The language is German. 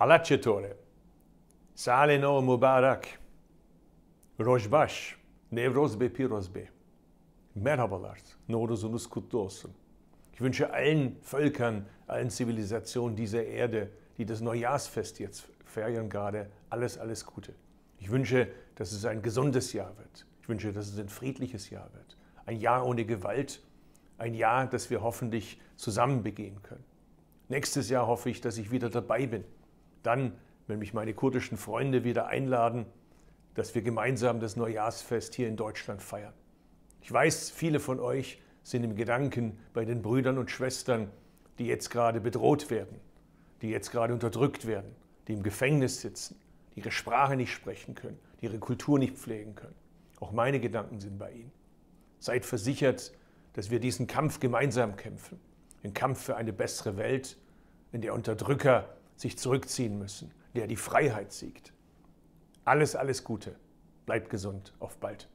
Halachetore, Sale no Mubarak, Rojbaş, Nevroz Be Merhabalar, Noruzunuz kutlu olsun. Ich wünsche allen Völkern, allen Zivilisationen dieser Erde, die das Neujahrsfest jetzt feiern gerade, alles, alles Gute. Ich wünsche, dass es ein gesundes Jahr wird. Ich wünsche, dass es ein friedliches Jahr wird. Ein Jahr ohne Gewalt, ein Jahr, das wir hoffentlich zusammen begehen können. Nächstes Jahr hoffe ich, dass ich wieder dabei bin dann, wenn mich meine kurdischen Freunde wieder einladen, dass wir gemeinsam das Neujahrsfest hier in Deutschland feiern. Ich weiß, viele von euch sind im Gedanken bei den Brüdern und Schwestern, die jetzt gerade bedroht werden, die jetzt gerade unterdrückt werden, die im Gefängnis sitzen, die ihre Sprache nicht sprechen können, die ihre Kultur nicht pflegen können. Auch meine Gedanken sind bei ihnen. Seid versichert, dass wir diesen Kampf gemeinsam kämpfen. Den Kampf für eine bessere Welt, in der Unterdrücker sich zurückziehen müssen, der die Freiheit siegt. Alles, alles Gute. Bleibt gesund. Auf bald.